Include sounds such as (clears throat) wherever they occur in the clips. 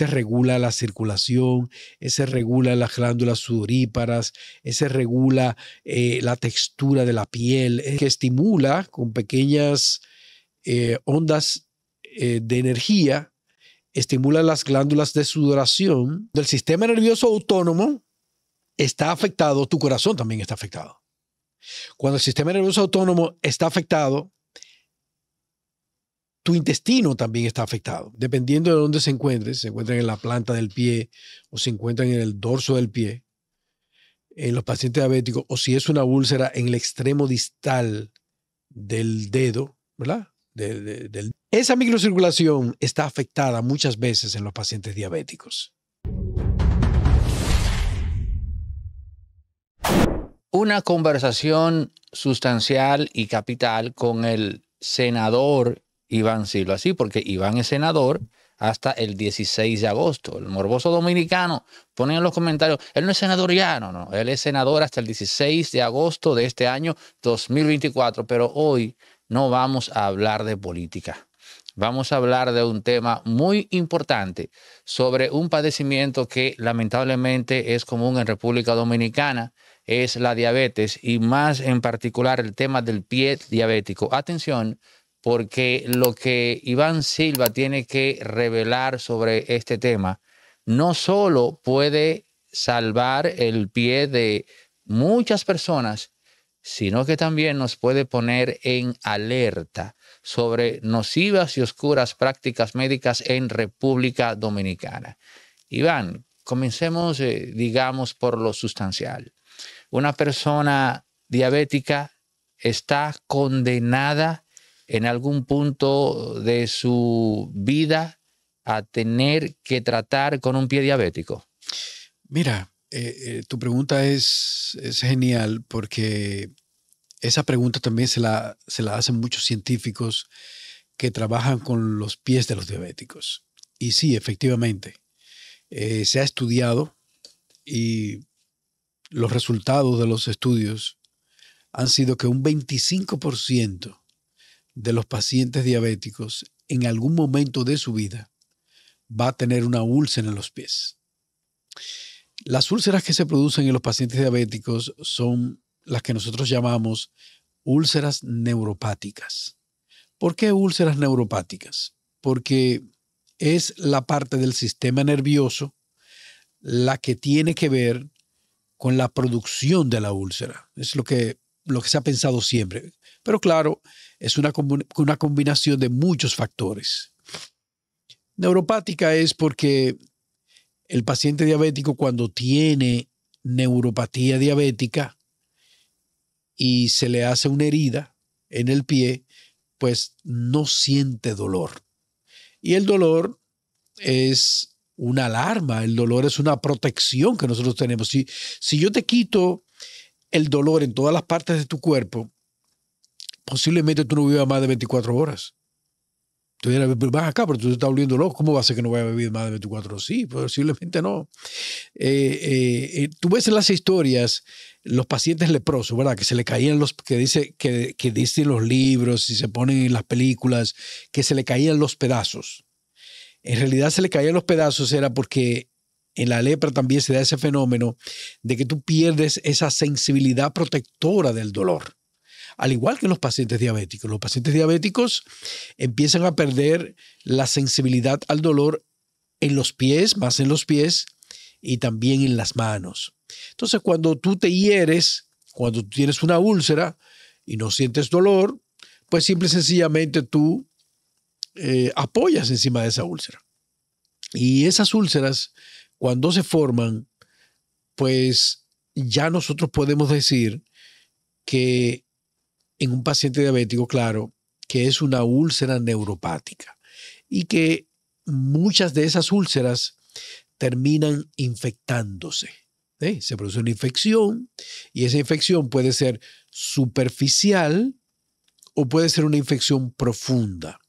se regula la circulación, se regula las glándulas sudoríparas, se regula eh, la textura de la piel, eh, que estimula con pequeñas eh, ondas de energía, estimula las glándulas de sudoración. El sistema nervioso autónomo está afectado, tu corazón también está afectado. Cuando el sistema nervioso autónomo está afectado, tu intestino también está afectado, dependiendo de dónde se encuentre, si se encuentran en la planta del pie o se encuentran en el dorso del pie, en los pacientes diabéticos, o si es una úlcera en el extremo distal del dedo, ¿verdad? Esa microcirculación está afectada muchas veces en los pacientes diabéticos. Una conversación sustancial y capital con el senador Iván Silva, así porque Iván es senador hasta el 16 de agosto. El morboso dominicano, ponen en los comentarios, él no es senador ya, no, no, él es senador hasta el 16 de agosto de este año 2024, pero hoy no vamos a hablar de política. Vamos a hablar de un tema muy importante sobre un padecimiento que lamentablemente es común en República Dominicana, es la diabetes y más en particular el tema del pie diabético. Atención, porque lo que Iván Silva tiene que revelar sobre este tema no solo puede salvar el pie de muchas personas, sino que también nos puede poner en alerta sobre nocivas y oscuras prácticas médicas en República Dominicana. Iván, comencemos, eh, digamos, por lo sustancial. Una persona diabética está condenada en algún punto de su vida a tener que tratar con un pie diabético? Mira, eh, eh, tu pregunta es, genial porque esa pregunta también se la, hacen muchos científicos que trabajan con los pies de los diabéticos. Y sí, efectivamente, eh, se ha estudiado y los resultados de los estudios han sido que un 25% de los pacientes diabéticos en algún momento de su vida va a tener una úlcera en los pies. Las úlceras que se producen en los pacientes diabéticos son las que nosotros llamamos úlceras neuropáticas. ¿Por qué úlceras neuropáticas? Porque es la parte del sistema nervioso la que tiene que ver con la producción de la úlcera. Es lo que lo que se ha pensado siempre. Pero claro, es una, combinación de muchos factores. Neuropática es porque el paciente diabético cuando tiene neuropatía diabética y se le hace una herida en el pie, pues no siente dolor. Y el dolor es una alarma, el dolor es una protección que nosotros tenemos. Si, si yo te quito el dolor en todas las partes de tu cuerpo, posiblemente tú no vivas más de 24 horas. Tú dirás, vas acá, pero tú te estás volviendo loco. ¿Cómo va a ser que no vaya a vivir más de 24 horas? Sí, posiblemente no. Eh, eh, eh, tú ves en las historias los pacientes leprosos, ¿verdad? Que se le caían los, que dice, que, que dicen los libros y se ponen en las películas, que se le caían los pedazos. En realidad se le caían los pedazos era porque en la lepra también se da ese fenómeno de que tú pierdes esa sensibilidad protectora del dolor. Al igual que los pacientes diabéticos. Los pacientes diabéticos empiezan a perder la sensibilidad al dolor en los pies, más en los pies, y también en las manos. Entonces, cuando tú te hieres, cuando tienes una úlcera y no sientes dolor, pues simple y sencillamente tú eh, apoyas encima de esa úlcera. Y esas úlceras cuando se forman, pues ya nosotros podemos decir que en un paciente diabético, claro, que es una úlcera neuropática y que muchas de esas úlceras terminan infectándose. Se produce una infección y esa infección puede ser superficial o puede ser una infección profunda.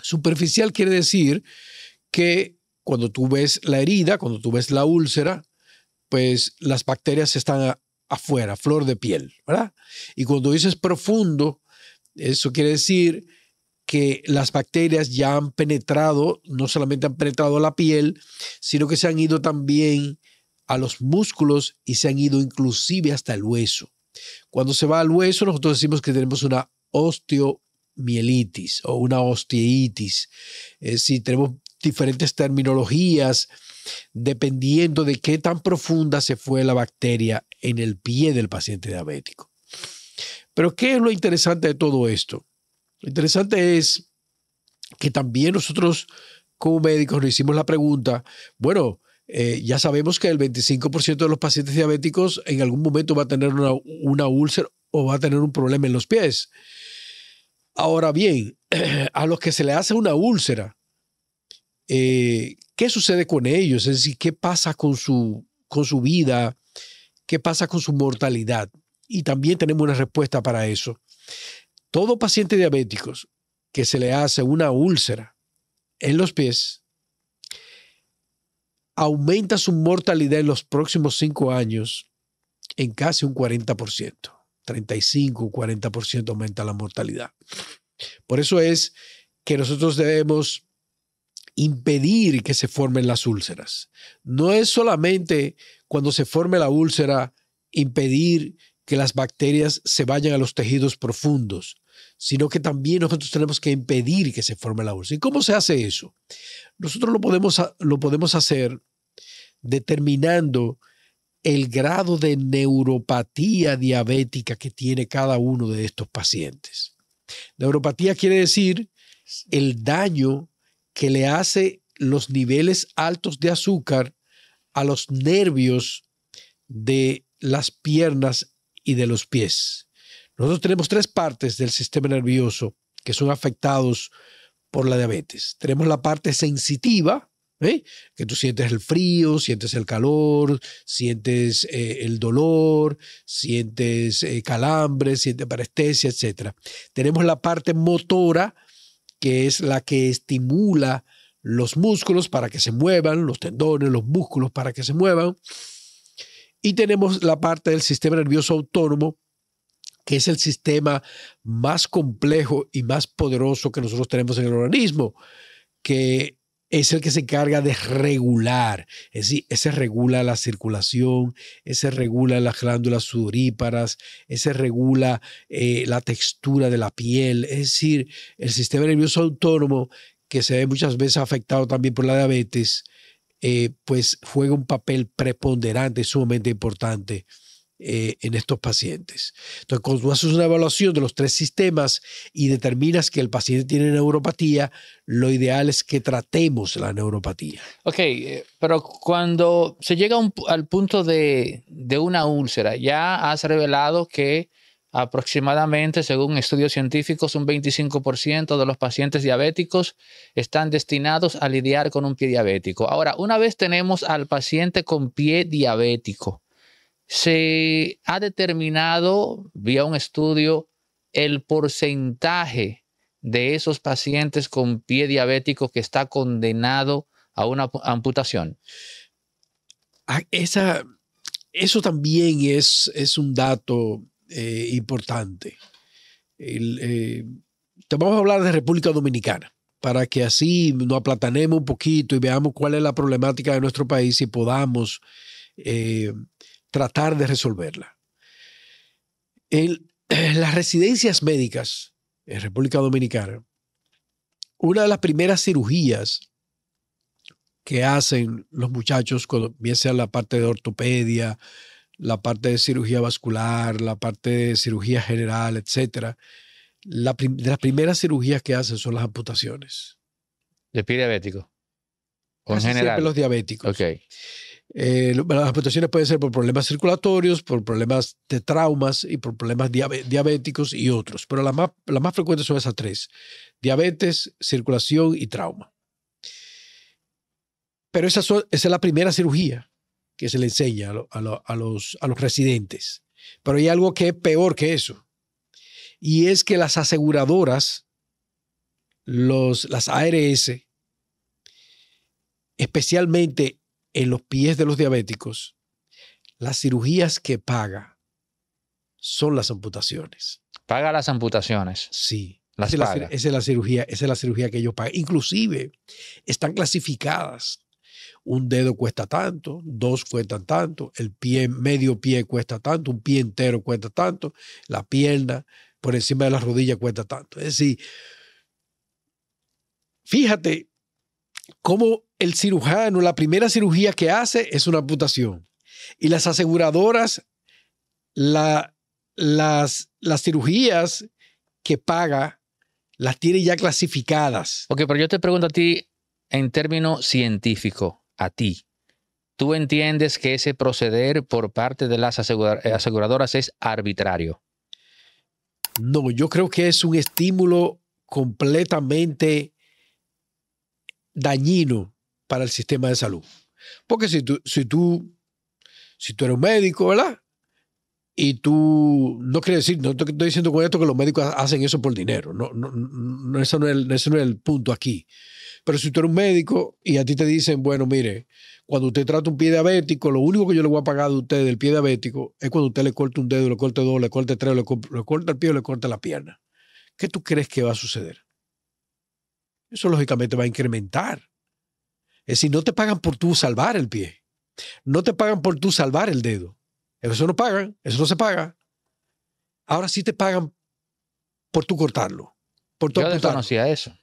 Superficial quiere decir que cuando tú ves la herida, cuando tú ves la úlcera, pues las bacterias están afuera, flor de piel, ¿verdad? Y cuando dices profundo, eso quiere decir que las bacterias ya han penetrado, no solamente han penetrado la piel, sino que se han ido también a los músculos y se han ido inclusive hasta el hueso. Cuando se va al hueso, nosotros decimos que tenemos una osteomielitis o una osteitis. Eh, si tenemos diferentes terminologías dependiendo de qué tan profunda se fue la bacteria en el pie del paciente diabético. Pero ¿qué es lo interesante de todo esto? Lo interesante es que también nosotros como médicos nos hicimos la pregunta, bueno, eh, ya sabemos que el 25% de los pacientes diabéticos en algún momento va a tener una, una úlcera o va a tener un problema en los pies. Ahora bien, (clears throat) a los que se le hace una úlcera, eh, qué sucede con ellos, es decir, qué pasa con su, con su vida, qué pasa con su mortalidad. Y también tenemos una respuesta para eso. Todo paciente diabético que se le hace una úlcera en los pies, aumenta su mortalidad en los próximos cinco años en casi un 40%. 35, 40% aumenta la mortalidad. Por eso es que nosotros debemos impedir que se formen las úlceras. No es solamente cuando se forme la úlcera impedir que las bacterias se vayan a los tejidos profundos, sino que también nosotros tenemos que impedir que se forme la úlcera. ¿Y cómo se hace eso? Nosotros lo podemos, lo podemos hacer determinando el grado de neuropatía diabética que tiene cada uno de estos pacientes. Neuropatía quiere decir el daño que le hace los niveles altos de azúcar a los nervios de las piernas y de los pies. Nosotros tenemos tres partes del sistema nervioso que son afectados por la diabetes. Tenemos la parte sensitiva, ¿eh? que tú sientes el frío, sientes el calor, sientes eh, el dolor, sientes eh, calambres, sientes parestesia, etc. Tenemos la parte motora, que es la que estimula los músculos para que se muevan, los tendones, los músculos para que se muevan. Y tenemos la parte del sistema nervioso autónomo, que es el sistema más complejo y más poderoso que nosotros tenemos en el organismo, que es el que se encarga de regular, es decir, ese regula la circulación, ese regula las glándulas sudoríparas, ese regula eh, la textura de la piel, es decir, el sistema nervioso autónomo que se ve muchas veces afectado también por la diabetes, eh, pues juega un papel preponderante, sumamente importante. Eh, en estos pacientes. Entonces, cuando haces una evaluación de los tres sistemas y determinas que el paciente tiene neuropatía, lo ideal es que tratemos la neuropatía. Ok, eh, pero cuando se llega al punto de una úlcera, ya has revelado que aproximadamente, según estudios científicos, un 25% de los pacientes diabéticos están destinados a lidiar con un pie diabético. Ahora, una vez tenemos al paciente con pie diabético, se ha determinado vía un estudio el porcentaje de esos pacientes con pie diabético que está condenado a una amputación. esa, eso también es, es un dato eh, importante. Eh, te vamos a hablar de República Dominicana para que así nos aplatanemos un poquito y veamos cuál es la problemática de nuestro país y podamos eh, tratar de resolverla. en (clears throat) las residencias médicas en República Dominicana, una de las primeras cirugías que hacen los muchachos, cuando, bien sea la parte de ortopedia, la parte de cirugía vascular, la parte de cirugía general, etcétera, las primeras cirugías que hacen son las amputaciones. ¿De pie diabético? ¿O en general? Siempre los diabéticos. Ok. Eh, las amputaciones pueden ser por problemas circulatorios, por problemas de traumas y por problemas diabéticos y otros, pero las más, la más frecuentes son esas tres, diabetes, circulación y trauma. Pero esa, es la primera cirugía que se le enseña a, los, a los residentes. Pero hay algo que es peor que eso, y es que las aseguradoras, los, las ARS, especialmente en los pies de los diabéticos, las cirugías que paga son las amputaciones. Paga las amputaciones. Sí. Las paga. Es la, esa, es la cirugía, es la cirugía que ellos pagan. Inclusive están clasificadas. Un dedo cuesta tanto, dos cuestan tanto, el pie, medio pie cuesta tanto, un pie entero cuesta tanto, la pierna por encima de la rodilla cuesta tanto. Es decir, fíjate como el cirujano, la primera cirugía que hace es una amputación. Y las aseguradoras, las, las cirugías que paga, las tiene ya clasificadas. Ok, pero yo te pregunto a ti en término científico, a ti. ¿Tú entiendes que ese proceder por parte de las eh, aseguradoras es arbitrario? No, yo creo que es un estímulo completamente dañino para el sistema de salud. Porque si tú, si tú, si tú eres un médico, ¿verdad? Y tú, no quiere decir, no estoy diciendo con esto que los médicos hacen eso por dinero, no, no, no, ese, no es el, no es el punto aquí. Pero si tú eres un médico y a ti te dicen, bueno, mire, cuando usted trata un pie diabético, lo único que yo le voy a pagar de usted del pie diabético es cuando usted le corta un dedo, le corte dos, le corte tres, le, corta el pie le corta la pierna. ¿Qué tú crees que va a suceder? Eso lógicamente va a incrementar. Es decir, no te pagan por tú salvar el pie. No te pagan por tú salvar el dedo. Eso no pagan, eso no se paga. Ahora sí te pagan por tú cortarlo. Por tú Yo eso.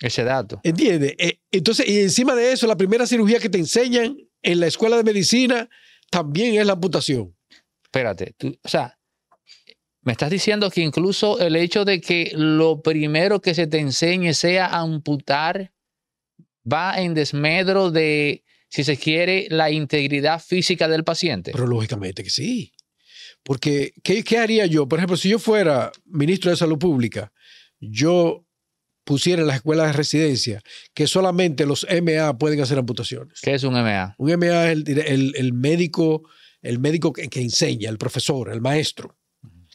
Ese dato. Entiende. Eh, entonces, y encima de eso, la primera cirugía que te enseñan en la escuela de medicina también es la amputación. Espérate, o sea, me estás diciendo que incluso el hecho de que lo primero que se te enseñe sea amputar va en desmedro de, si se quiere, la integridad física del paciente. Pero lógicamente que sí. Porque, ¿qué, haría yo? Por ejemplo, si yo fuera ministro de Salud Pública, yo pusiera en la escuela de residencia que solamente los MA pueden hacer amputaciones. ¿Qué es un MA? Un MA es el, médico, el médico que, enseña, el profesor, el maestro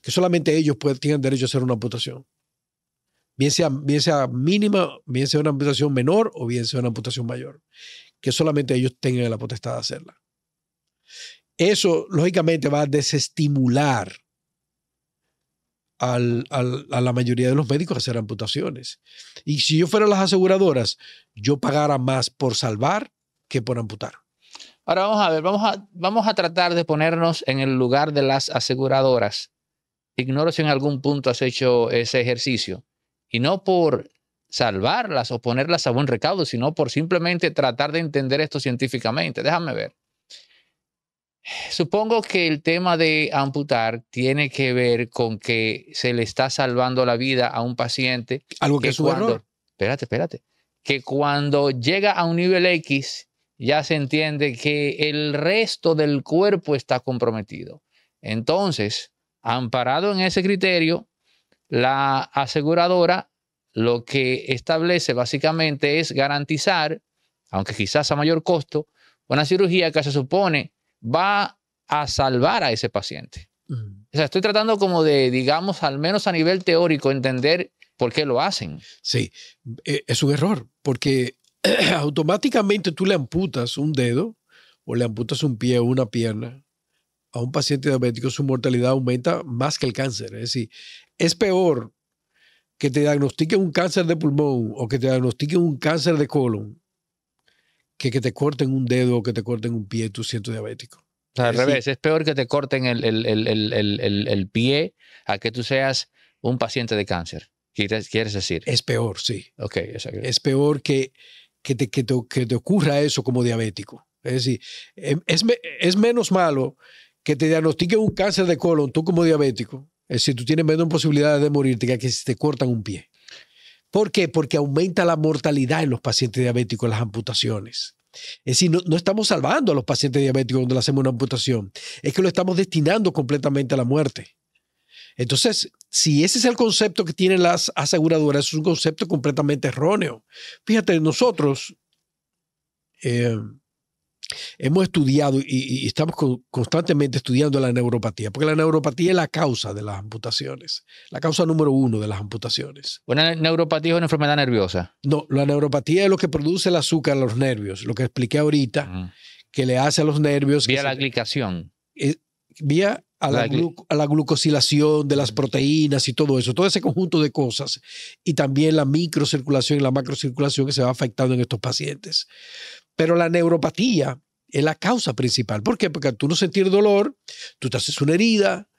que solamente ellos pueden, tienen derecho a hacer una amputación. Bien sea, bien sea mínima, bien sea una amputación menor o bien sea una amputación mayor, que solamente ellos tengan la potestad de hacerla. Eso, lógicamente, va a desestimular a la mayoría de los médicos a hacer amputaciones. Y si yo fuera las aseguradoras, yo pagara más por salvar que por amputar. Ahora vamos a ver, vamos a, vamos a tratar de ponernos en el lugar de las aseguradoras. Ignoro si en algún punto has hecho ese ejercicio. Y no por salvarlas o ponerlas a buen recaudo, sino por simplemente tratar de entender esto científicamente. Déjame ver. Supongo que el tema de amputar tiene que ver con que se le está salvando la vida a un paciente. Algo que, es su cuando, Espérate, espérate. Que cuando llega a un nivel X ya se entiende que el resto del cuerpo está comprometido. Entonces, Amparado en ese criterio, la aseguradora lo que establece básicamente es garantizar, aunque quizás a mayor costo, una cirugía que se supone va a salvar a ese paciente. Mm. O sea, estoy tratando como de, digamos, al menos a nivel teórico, entender por qué lo hacen. Sí, eh, es un error, porque (clears throat) automáticamente tú le amputas un dedo o le amputas un pie o una pierna a un paciente diabético, su mortalidad aumenta más que el cáncer. Es decir, es peor que te diagnostiquen un cáncer de pulmón o que te diagnostiquen un cáncer de colon que que te corten un dedo o que te corten un pie tú siendo diabético. al revés, es peor que te corten el, el, pie a que tú seas un paciente de cáncer. ¿Quieres, quieres decir? Es peor, sí. Ok, Es peor que, te, que, te, ocurra eso como diabético. Es decir, em, es, es menos malo que te diagnostiquen un cáncer de colon, tú como diabético, es decir, tú tienes menos posibilidades de morirte que, si te cortan un pie. ¿Por qué? Porque aumenta la mortalidad en los pacientes diabéticos, las amputaciones. Es decir, no, estamos salvando a los pacientes diabéticos cuando le hacemos una amputación, es que lo estamos destinando completamente a la muerte. Entonces, si ese es el concepto que tienen las aseguradoras, es un concepto completamente erróneo. Fíjate, nosotros, eh, hemos estudiado y, estamos constantemente estudiando la neuropatía, porque la neuropatía es la causa de las amputaciones, la causa número uno de las amputaciones. ¿Una neuropatía es una enfermedad nerviosa? No, la neuropatía es lo que produce el azúcar a los nervios, lo que expliqué ahorita, que le hace a los nervios. Vía la glicación. Eh, vía a a la, glucosilación de las mm. proteínas y todo eso, todo ese conjunto de cosas, y también la microcirculación y la macrocirculación que se va afectando en estos pacientes. Pero la neuropatía es la causa principal. ¿Por qué? Porque tú no sentir dolor, tú te haces una herida,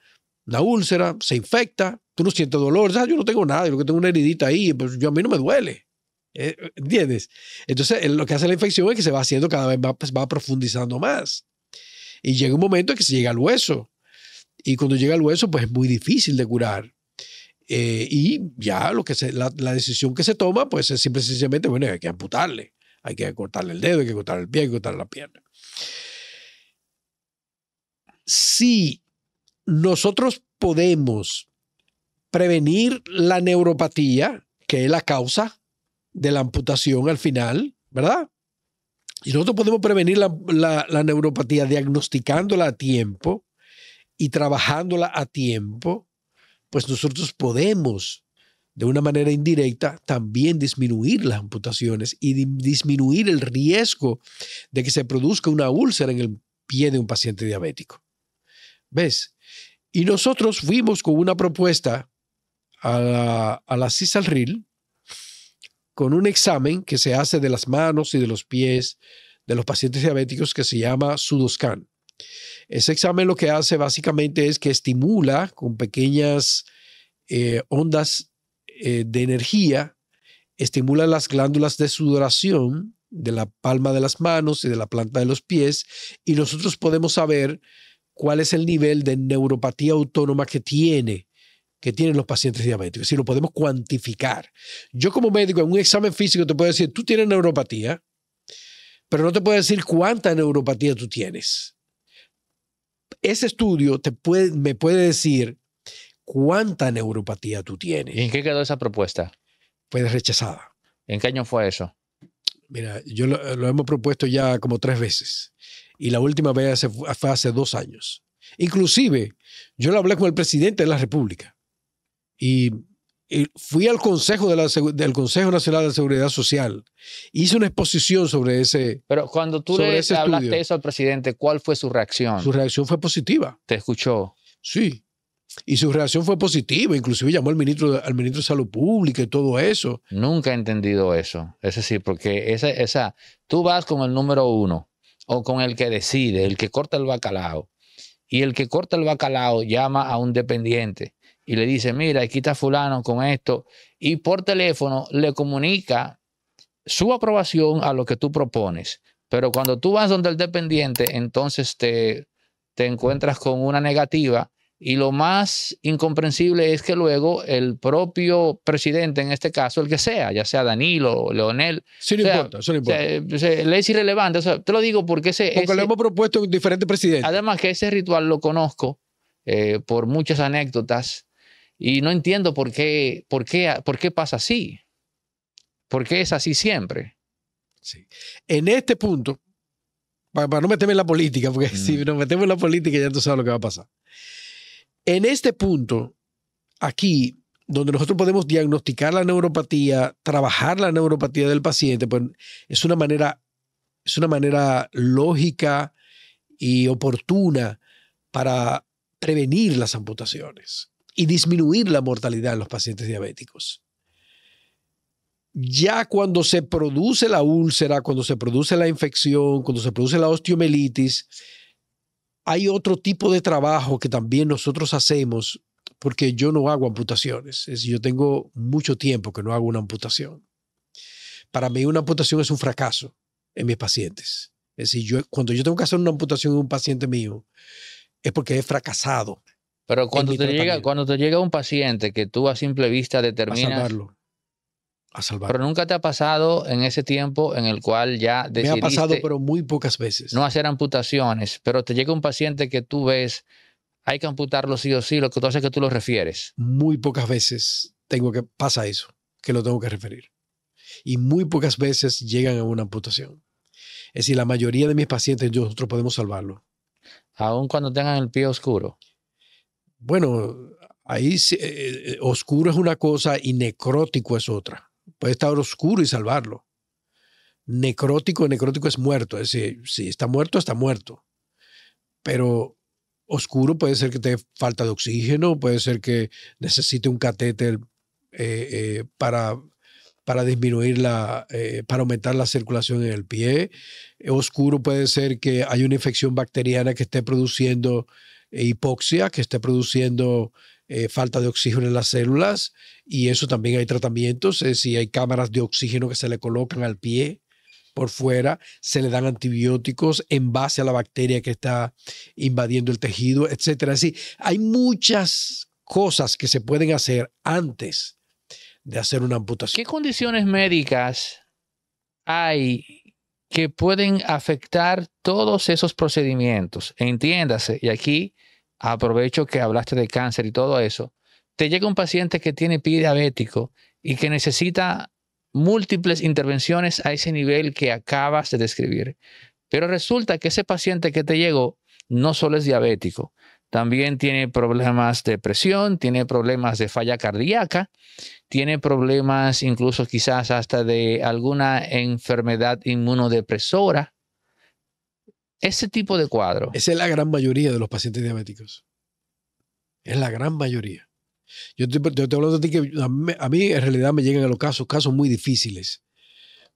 una úlcera, se infecta, tú no sientes dolor, ya, yo no tengo nada, yo que tengo una heridita ahí, pues yo, a mí no me duele. Eh, ¿Entiendes? Entonces, lo que hace la infección es que se va haciendo cada vez más, pues, va profundizando más. Y llega un momento en que se llega al hueso. Y cuando llega al hueso, pues es muy difícil de curar. Eh, y ya lo que se, la, decisión que se toma, pues es simple bueno, hay que amputarle, hay que cortarle el dedo, hay que cortarle el pie, hay que cortarle la pierna. Si nosotros podemos prevenir la neuropatía, que es la causa de la amputación al final, ¿verdad? Y nosotros podemos prevenir la, la neuropatía diagnosticándola a tiempo y trabajándola a tiempo, pues nosotros podemos de una manera indirecta, también disminuir las amputaciones y disminuir el riesgo de que se produzca una úlcera en el pie de un paciente diabético. ¿Ves? Y nosotros fuimos con una propuesta a la, a la CISALRIL con un examen que se hace de las manos y de los pies de los pacientes diabéticos que se llama Sudoscan. Ese examen lo que hace básicamente es que estimula con pequeñas eh, ondas eh, de energía, estimula las glándulas de sudoración de la palma de las manos y de la planta de los pies y nosotros podemos saber cuál es el nivel de neuropatía autónoma que tiene que tienen los pacientes diabéticos, si lo podemos cuantificar. Yo como médico en un examen físico te puedo decir, tú tienes neuropatía, pero no te puedo decir cuánta neuropatía tú tienes. Ese estudio te puede, me puede decir cuánta neuropatía tú tienes. en qué quedó esa propuesta? Fue rechazada. ¿En qué año fue eso? Mira, yo lo, hemos propuesto ya como tres veces y la última vez fue hace dos años. Inclusive, yo lo hablé con el presidente de la República y, fui al Consejo, de del Consejo Nacional de Seguridad Social. Hice una exposición sobre ese. Pero cuando tú le hablaste eso al presidente, ¿cuál fue su reacción? Su reacción fue positiva. ¿Te escuchó? Sí. Y su reacción fue positiva, inclusive llamó al ministro, al ministro de Salud Pública y todo eso. Nunca he entendido eso. Es decir, porque esa, esa, tú vas con el número uno o con el que decide, el que corta el bacalao. Y el que corta el bacalao llama a un dependiente y le dice, mira, aquí está fulano con esto. Y por teléfono le comunica su aprobación a lo que tú propones. Pero cuando tú vas donde el dependiente, entonces te, te encuentras con una negativa y lo más incomprensible es que luego el propio presidente, en este caso, el que sea, ya sea Danilo, o Leonel. Sí, no importa, eso no importa. le es irrelevante. te lo digo porque ese. Porque lo hemos propuesto en diferentes presidentes. Además, que ese ritual lo conozco eh, por muchas anécdotas y no entiendo por qué, por qué, por qué pasa así. ¿Por qué es así siempre? Sí. En este punto, para, no meterme en la política, porque mm. si nos metemos en la política ya tú sabes lo que va a pasar. En este punto, aquí, donde nosotros podemos diagnosticar la neuropatía, trabajar la neuropatía del paciente, pues es una manera, es una manera lógica y oportuna para prevenir las amputaciones y disminuir la mortalidad en los pacientes diabéticos. Ya cuando se produce la úlcera, cuando se produce la infección, cuando se produce la osteomelitis, hay otro tipo de trabajo que también nosotros hacemos porque yo no hago amputaciones. Es, decir, yo tengo mucho tiempo que no hago una amputación. Para mí una amputación es un fracaso en mis pacientes. Es decir, yo, cuando yo tengo que hacer una amputación en un paciente mío, es porque he fracasado. Pero cuando te, llega, cuando te llega un paciente que tú a simple vista determinas pero nunca te ha pasado en ese tiempo en el cual ya decidiste. Me ha pasado, pero muy pocas veces. No hacer amputaciones, pero te llega un paciente que tú ves, hay que amputarlo sí o sí, lo que tú haces es que tú lo refieres. Muy pocas veces tengo que pasa eso, que lo tengo que referir. Y muy pocas veces llegan a una amputación. Es decir, la mayoría de mis pacientes nosotros podemos salvarlo. Aún cuando tengan el pie oscuro. Bueno, ahí eh, eh, oscuro es una cosa y necrótico es otra puede estar oscuro y salvarlo. Necrótico, necrótico es muerto, es decir, si está muerto, está muerto. Pero oscuro puede ser que te falta de oxígeno, puede ser que necesite un catéter eh, eh, para, para disminuir la, eh, para aumentar la circulación en el pie. oscuro puede ser que hay una infección bacteriana que esté produciendo hipoxia, que esté produciendo eh, falta de oxígeno en las células y eso también hay tratamientos, Si hay cámaras de oxígeno que se le colocan al pie por fuera, se le dan antibióticos en base a la bacteria que está invadiendo el tejido, etcétera. Así, hay muchas cosas que se pueden hacer antes de hacer una amputación. ¿Qué condiciones médicas hay que pueden afectar todos esos procedimientos. Entiéndase, y aquí aprovecho que hablaste de cáncer y todo eso, te llega un paciente que tiene pie diabético y que necesita múltiples intervenciones a ese nivel que acabas de describir. Pero resulta que ese paciente que te llegó no solo es diabético, también tiene problemas de presión, tiene problemas de falla cardíaca, tiene problemas incluso quizás hasta de alguna enfermedad inmunodepresora ese tipo de cuadro. Esa es la gran mayoría de los pacientes diabéticos. Es la gran mayoría. Yo te, yo de ti que a mí, en realidad me llegan a los casos, casos muy difíciles.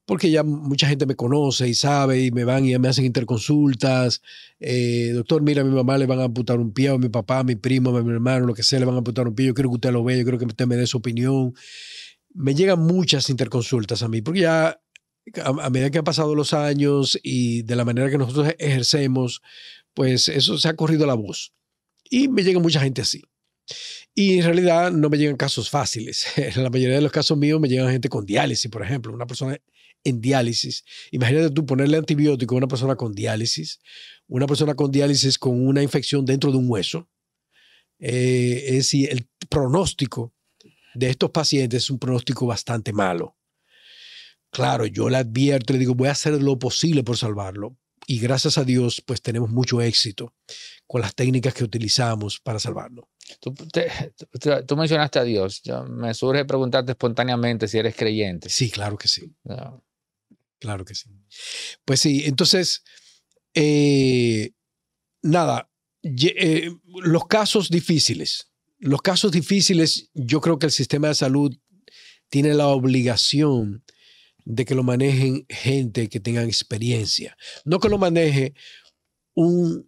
Porque ya mucha gente me conoce y sabe y me van y me hacen interconsultas. Eh, doctor, mira, a mi mamá le van a amputar un pie, a mi papá, a mi primo, a mi hermano, lo que sea, le van a amputar un pie. Yo quiero que usted lo vea, yo quiero que usted me dé su opinión. Me llegan muchas interconsultas a mí, porque ya a, medida que han pasado los años y de la manera que nosotros ejercemos, pues eso se ha corrido la voz. Y me llega mucha gente así. Y en realidad no me llegan casos fáciles. (laughs) En la mayoría de los casos míos me llegan gente con diálisis, por ejemplo, una persona en diálisis. Imagínate tú ponerle antibiótico a una persona con diálisis, una persona con diálisis con una infección dentro de un hueso. Eh, es el pronóstico de estos pacientes es un pronóstico bastante malo. Claro, yo le advierto, le digo, voy a hacer lo posible por salvarlo. Y gracias a Dios, pues tenemos mucho éxito con las técnicas que utilizamos para salvarlo. Tú, mencionaste a Dios. me surge preguntarte espontáneamente si eres creyente. Sí, claro que sí. Claro que sí. Pues sí, entonces, eh, nada, eh, los casos difíciles. Los casos difíciles, yo creo que el sistema de salud tiene la obligación de que lo manejen gente que tengan experiencia, no que lo maneje un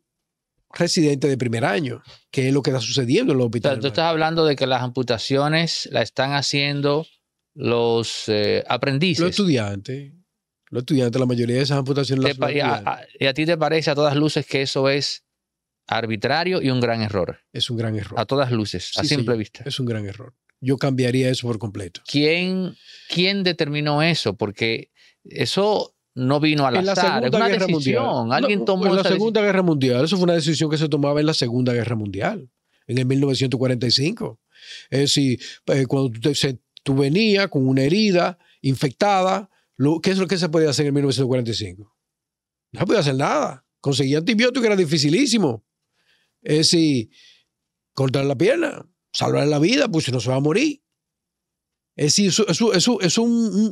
residente de primer año, que es lo que está sucediendo en los hospitales. tú estás hablando de que las amputaciones las están haciendo los eh, aprendices. Los estudiantes. Los estudiantes, la mayoría de esas amputaciones las y, a, y a ti te parece a todas luces que eso es arbitrario y un gran error. Es un gran error. A todas luces, a simple vista. Es un gran error yo cambiaría eso por completo. ¿Quién, determinó eso? Porque eso no vino al azar. La una decisión. Alguien tomó en la Segunda Guerra Mundial. Eso fue una decisión que se tomaba en la Segunda Guerra Mundial, en el 1945. Es decir, eh, cuando tú, venías con una herida infectada, ¿qué es lo que se podía hacer en 1945? No se podía hacer nada. Conseguía antibiótico era dificilísimo. Es decir, cortar la pierna salvar la vida, pues si no se va a morir. Es eso,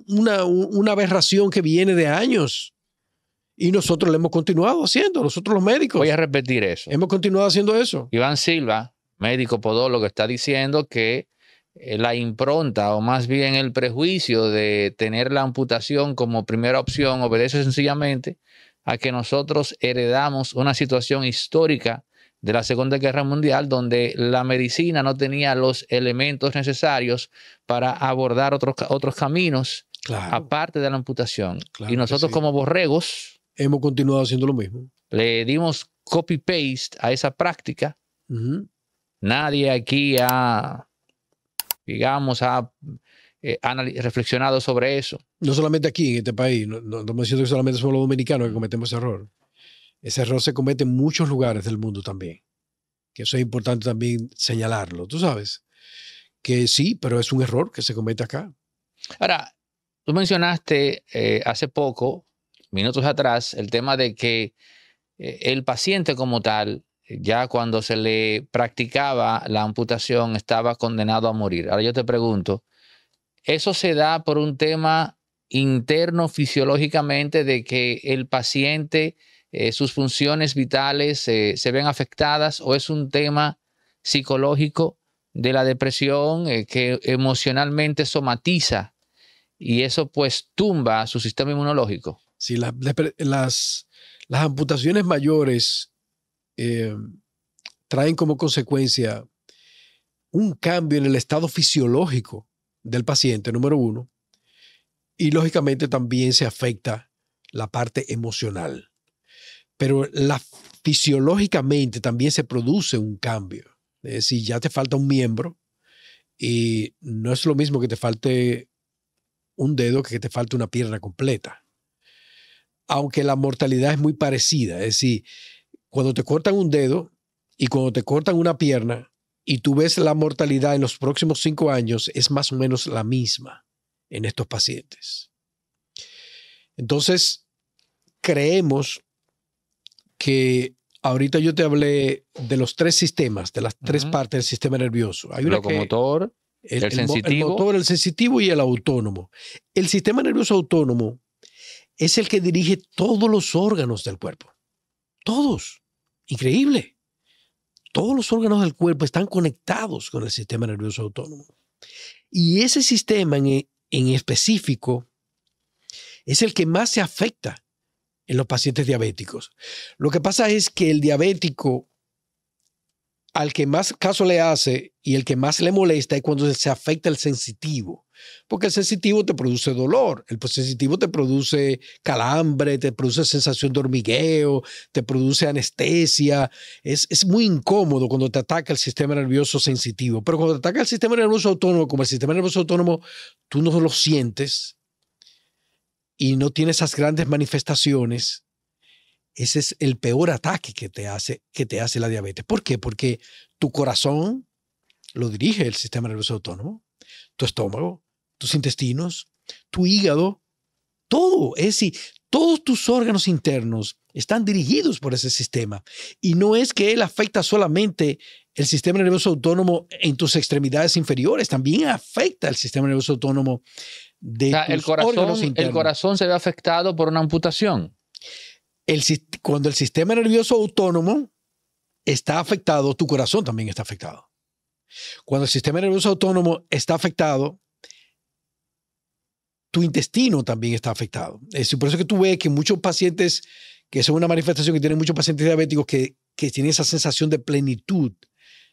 una, aberración que viene de años. Y nosotros lo hemos continuado haciendo, nosotros los médicos. Voy a repetir eso. Hemos continuado haciendo eso. Iván Silva, médico podólogo, está diciendo que eh, la impronta o más bien el prejuicio de tener la amputación como primera opción obedece sencillamente a que nosotros heredamos una situación histórica de la Segunda Guerra Mundial, donde la medicina no tenía los elementos necesarios para abordar otros, otros caminos, aparte de la amputación. y nosotros como borregos... Hemos continuado haciendo lo mismo. Le dimos copy-paste a esa práctica. Nadie aquí ha, digamos, ha eh, reflexionado sobre eso. No solamente aquí, en este país, no, no, que solamente somos los dominicanos que cometemos error. Ese error se comete en muchos lugares del mundo también. Que eso es importante también señalarlo, tú sabes. Que sí, pero es un error que se comete acá. Ahora, tú mencionaste eh, hace poco, minutos atrás, el tema de que eh, el paciente como tal, ya cuando se le practicaba la amputación, estaba condenado a morir. Ahora yo te pregunto, ¿eso se da por un tema interno fisiológicamente de que el paciente eh, sus funciones vitales eh, se ven afectadas o es un tema psicológico de la depresión eh, que emocionalmente somatiza y eso pues tumba su sistema inmunológico. Sí, las, las amputaciones mayores traen como consecuencia un cambio en el estado fisiológico del paciente, número uno, y lógicamente también se afecta la parte emocional pero la, fisiológicamente también se produce un cambio. Es decir, ya te falta un miembro y no es lo mismo que te falte un dedo que que te falte una pierna completa. Aunque la mortalidad es muy parecida, es decir, cuando te cortan un dedo y cuando te cortan una pierna y tú ves la mortalidad en los próximos cinco años, es más o menos la misma en estos pacientes. Entonces, creemos que ahorita yo te hablé de los tres sistemas, de las tres partes del sistema nervioso. Hay el locomotor, el, sensitivo. motor, el sensitivo y el autónomo. El sistema nervioso autónomo es el que dirige todos los órganos del cuerpo. Todos. Increíble. Todos los órganos del cuerpo están conectados con el sistema nervioso autónomo. Y ese sistema en específico es el que más se afecta en los pacientes diabéticos. Lo que pasa es que el diabético al que más caso le hace y el que más le molesta es cuando se afecta el sensitivo, porque el sensitivo te produce dolor, el pues, sensitivo te produce calambre, te produce sensación de hormigueo, te produce anestesia, es, muy incómodo cuando te ataca el sistema nervioso sensitivo, pero cuando te ataca el sistema nervioso autónomo, como el sistema nervioso autónomo, tú no lo sientes, y no tiene esas grandes manifestaciones, ese es el peor ataque que te hace, que te hace la diabetes. ¿Por qué? Porque tu corazón lo dirige el sistema nervioso autónomo, tu estómago, tus intestinos, tu hígado, todo. Es decir, todos tus órganos internos están dirigidos por ese sistema. Y no es que él afecta solamente el sistema nervioso autónomo en tus extremidades inferiores, también afecta el sistema nervioso autónomo o sea, el corazón, El corazón se ve afectado por una amputación. El, cuando el sistema nervioso autónomo está afectado, tu corazón también está afectado. Cuando el sistema nervioso autónomo está afectado, tu intestino también está afectado. Es por eso que tú ves que muchos pacientes, que son es una manifestación que tienen muchos pacientes diabéticos que, que tienen esa sensación de plenitud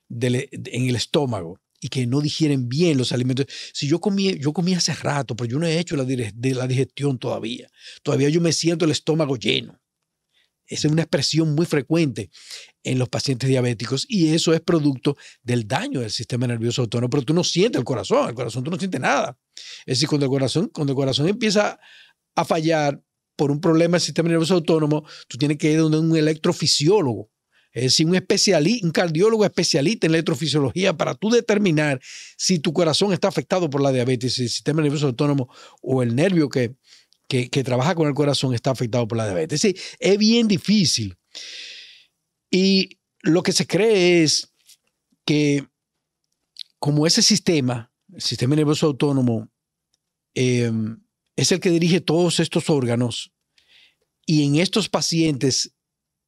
en el estómago y que no digieren bien los alimentos. Si yo comí, yo comí hace rato, pero pues yo no he hecho la, de la digestión todavía. Todavía yo me siento el estómago lleno. Esa es una expresión muy frecuente en los pacientes diabéticos y eso es producto del daño del sistema nervioso autónomo, pero tú no sientes el corazón, el corazón tú no sientes nada. Es decir, cuando el corazón, cuando el corazón empieza a fallar por un problema del sistema nervioso autónomo, tú tienes que ir a un electrofisiólogo es decir, un, especialista, un cardiólogo especialista en electrofisiología para tú determinar si tu corazón está afectado por la diabetes, si el sistema nervioso autónomo o el nervio que, que, trabaja con el corazón está afectado por la diabetes. Es, es bien difícil. Y lo que se cree es que como ese sistema, el sistema nervioso autónomo, em, es el que dirige todos estos órganos, y en estos pacientes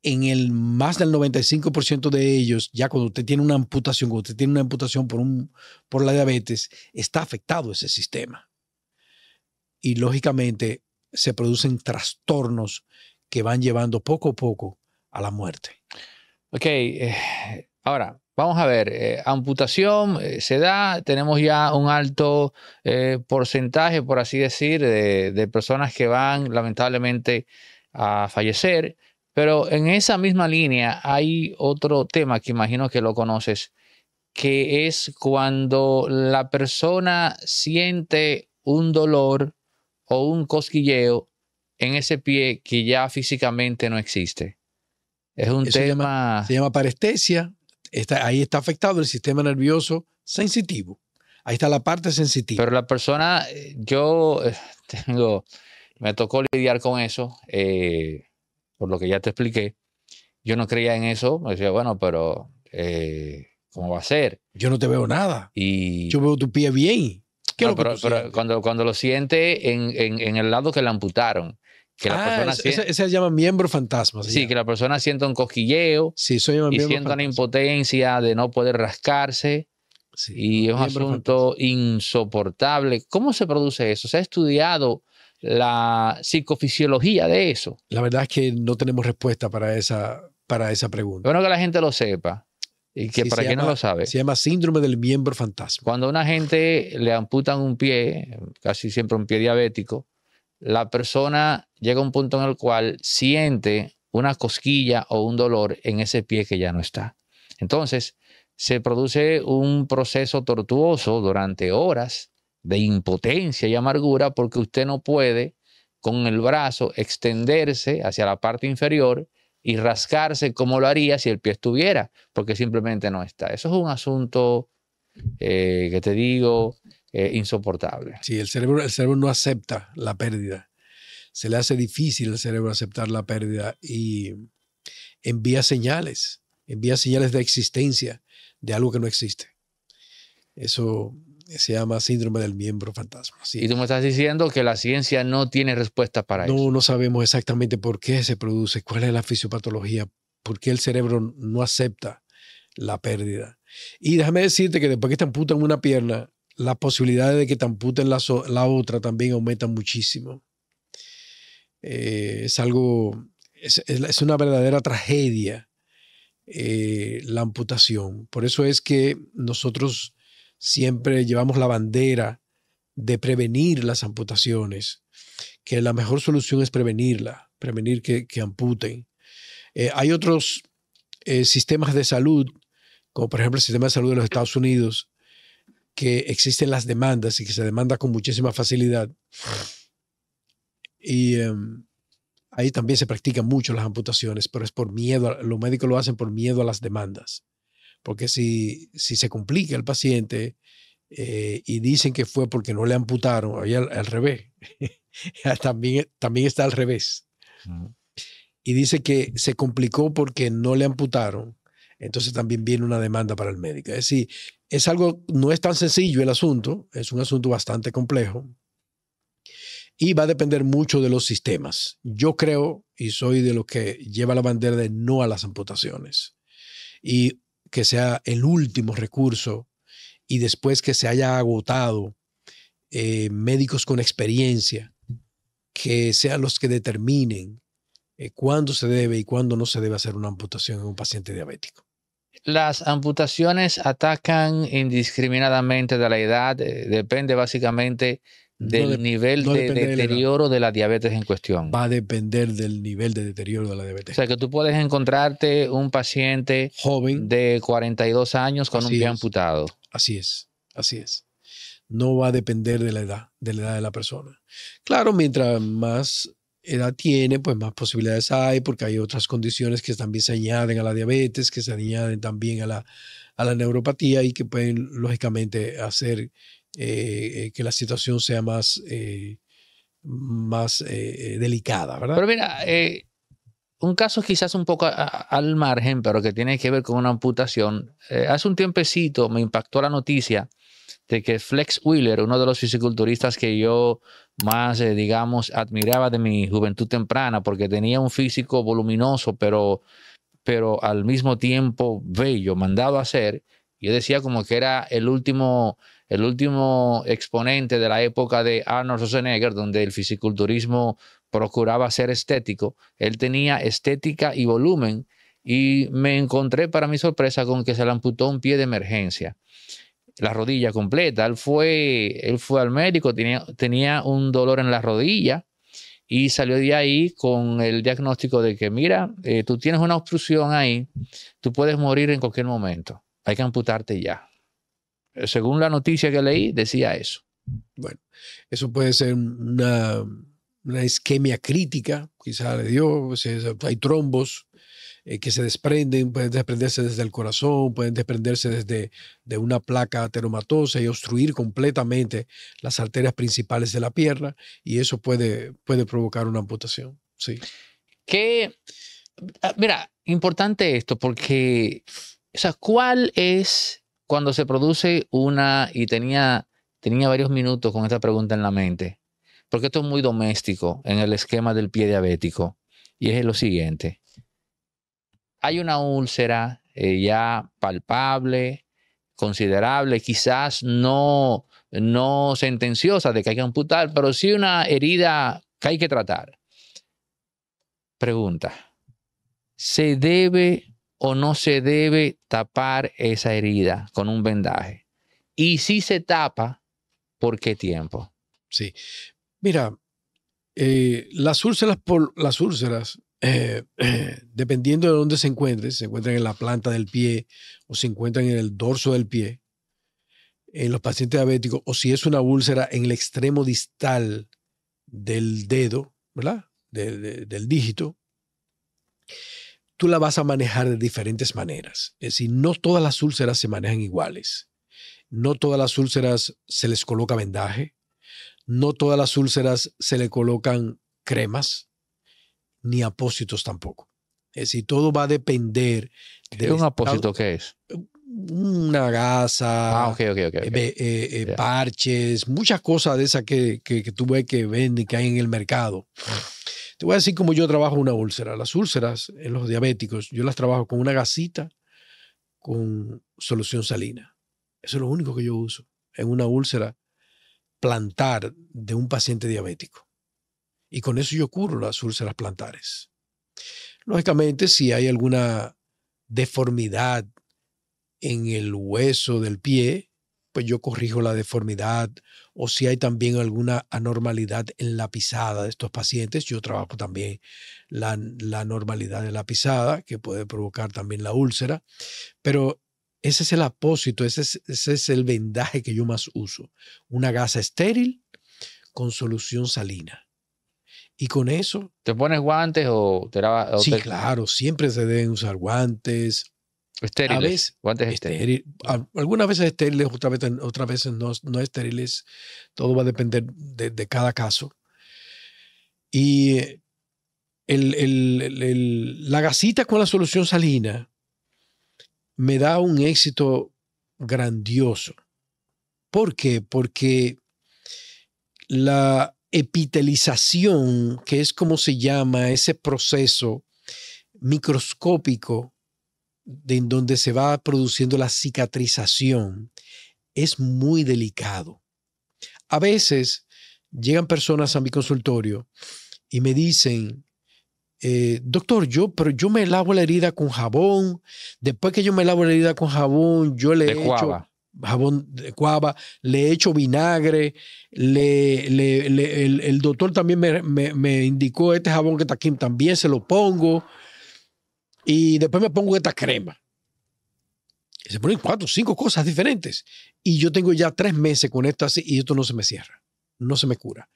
en el más del 95% de ellos, ya cuando usted tiene una amputación, cuando usted tiene una amputación por, por la diabetes, está afectado ese sistema. Y lógicamente se producen trastornos que van llevando poco a poco a la muerte. Ok, eh, ahora vamos a ver, eh, amputación eh, se da, tenemos ya un alto porcentaje, por así decir, de personas que van lamentablemente a fallecer. Pero en esa misma línea hay otro tema que imagino que lo conoces, que es cuando la persona siente un dolor o un cosquilleo en ese pie que ya físicamente no existe. Es un tema... se llama parestesia. ahí está afectado el sistema nervioso sensitivo. Ahí está la parte sensitiva. Pero la persona, eh, yo eh, (laughs) tengo, me tocó lidiar con eso. Eh, por lo que ya te expliqué, yo no creía en eso, me decía, bueno, pero eh, ¿cómo va a ser? Yo no te veo nada. Y... Yo veo tu pie bien. ¿Qué cuando, cuando lo siente en, en, el lado que le amputaron. Que ah, ese, se llama miembro fantasma. Sí, que la persona sienta un cosquilleo sí, eso y sienta una impotencia de no poder rascarse. Sí, y es un asunto insoportable. ¿Cómo se produce eso? ¿Se ha estudiado la psicofisiología de eso? La verdad es que no tenemos respuesta para esa, para esa pregunta. Bueno, que la gente lo sepa. Y que para quien no lo sabe. Se llama síndrome del miembro fantasma. Cuando a una gente le amputan un pie, casi siempre un pie diabético, la persona llega a un punto en el cual siente una cosquilla o un dolor en ese pie que ya no está. Entonces, se produce un proceso tortuoso durante horas de impotencia y amargura porque usted no puede con el brazo extenderse hacia la parte inferior y rascarse como lo haría si el pie estuviera, porque simplemente no está. Eso es un asunto eh, que te digo eh, insoportable. Sí, el cerebro, el cerebro no acepta la pérdida. Se le hace difícil al cerebro aceptar la pérdida y envía señales, envía señales de existencia de algo que no existe. Eso se llama síndrome del miembro fantasma. Y tú me estás diciendo que la ciencia no tiene respuesta para eso. No, no sabemos exactamente por qué se produce, cuál es la fisiopatología, por qué el cerebro no acepta la pérdida. Y déjame decirte que después que te amputan una pierna, la posibilidades de que te amputen la, otra también aumentan muchísimo. Eh, es algo, es, una verdadera tragedia eh, la amputación. Por eso es que nosotros siempre llevamos la bandera de prevenir las amputaciones, que la mejor solución es prevenirla, prevenir que, amputen. Eh, hay otros eh, sistemas de salud, como por ejemplo el sistema de salud de los Estados Unidos, que existen las demandas y que se demanda con muchísima facilidad. Y em, ahí también se practican mucho las amputaciones, pero es por miedo, los médicos lo hacen por miedo a las demandas. Porque si, si se complica el paciente eh, y dicen que fue porque no le amputaron, ahí al, revés, (laughs) ah, también, también está al revés. Y dice que se complicó porque no le amputaron, entonces también viene una demanda para el médico. Es decir, es algo, no es tan sencillo el asunto, es un asunto bastante complejo y va a depender mucho de los sistemas. Yo creo y soy de los que lleva la bandera de no a las amputaciones. Y que sea el último recurso y después que se haya agotado eh, médicos con experiencia, que sean los que determinen eh, cuándo se debe y cuándo no se debe hacer una amputación en un paciente diabético. Las amputaciones atacan indiscriminadamente de la edad, eh, depende básicamente del nivel de deterioro de la... diabetes en cuestión. Va a depender del nivel de deterioro de la diabetes. O sea, que tú puedes encontrarte un paciente joven de 42 años con un pie amputado. Así es, así es. No va a depender de la edad, de la edad de la persona. Claro, mientras más edad tiene, pues más posibilidades hay, porque hay otras condiciones que también se añaden a la diabetes, que se añaden también a la, a la neuropatía y que pueden lógicamente hacer eh, eh, que la situación sea más, eh, más delicada, ¿verdad? Pero mira, un caso quizás un poco al margen, pero que tiene que ver con una amputación. hace un tiempecito me impactó la noticia de que Flex Wheeler, uno de los fisiculturistas que yo más, digamos, admiraba de mi juventud temprana, porque tenía un físico voluminoso, pero, pero al mismo tiempo bello, mandado a ser. Yo decía como que era el último el último exponente de la época de Arnold Schwarzenegger, donde el fisiculturismo procuraba ser estético, él tenía estética y volumen y me encontré para mi sorpresa con que se le amputó un pie de emergencia, la rodilla completa. Él fue, él fue al médico, tenía, tenía un dolor en la rodilla y salió de ahí con el diagnóstico de que, mira, eh, tú tienes una obstrucción ahí, tú puedes morir en cualquier momento, hay que amputarte ya según la noticia que leí, decía eso. Bueno, eso puede ser una, una isquemia crítica, quizá le dio, pues, hay trombos eh, que se desprenden, pueden desprenderse desde el corazón, pueden desprenderse desde de una placa ateromatosa y obstruir completamente las arterias principales de la pierna y eso puede, puede provocar una amputación. Sí. Que, ah, mira, importante esto porque, o sea, ¿cuál es cuando se produce una, y tenía, tenía varios minutos con esta pregunta en la mente, porque esto es muy doméstico en el esquema del pie diabético, y es lo siguiente. Hay una úlcera eh, ya palpable, considerable, quizás no, no sentenciosa de que hay que amputar, pero sí una herida que hay que tratar. Pregunta, ¿se debe o no se debe tapar esa herida con un vendaje? Y si se tapa, ¿por qué tiempo? Sí. Mira, eh, las úlceras, las úlceras eh, eh, dependiendo de dónde se encuentren, se encuentran en la planta del pie o se encuentran en el dorso del pie, en los pacientes diabéticos, o si es una úlcera en el extremo distal del dedo, ¿verdad? del dígito, tú la vas a manejar de diferentes maneras. Es decir, no todas las úlceras se manejan iguales. No todas las úlceras se les coloca vendaje. No todas las úlceras se le colocan cremas, ni apósitos tampoco. Es decir, todo va a depender. de un apósito qué es? una gasa, ah, eh, eh, eh, parches, muchas cosas de esas que, que, que, tú ves que venden, que hay en el mercado. Te voy a decir cómo yo trabajo una úlcera. Las úlceras en los diabéticos, yo las trabajo con una gasita con solución salina. Eso es lo único que yo uso en una úlcera plantar de un paciente diabético. Y con eso yo curo las úlceras plantares. Lógicamente, si hay alguna deformidad en el hueso del pie, pues yo corrijo la deformidad o si hay también alguna anormalidad en la pisada de estos pacientes, yo trabajo también la, la anormalidad de la pisada que puede provocar también la úlcera, pero ese es el apósito, ese es, el vendaje que yo más uso, una gasa estéril con solución salina. Y con eso... ¿Te pones guantes o te, Sí, claro, siempre se deben usar guantes, Estériles. estériles. algunas veces estériles, otras veces, no, estériles. Todo va a depender de, cada caso. Y la gasita con la solución salina me da un éxito grandioso. ¿Por qué? Porque la epitelización, que es como se llama ese proceso microscópico en donde se va produciendo la cicatrización es muy delicado. A veces llegan personas a mi consultorio y me dicen, eh, doctor, yo, pero yo me lavo la herida con jabón. Después que yo me lavo la herida con jabón, yo le echo jabón de cuava, le echo vinagre, le, el, doctor también me, me, me, indicó este jabón que está aquí, también se lo pongo. Y después me pongo esta crema. se ponen cuatro, cinco cosas diferentes. Y yo tengo ya tres meses con esto así y esto no se me cierra, no se me cura.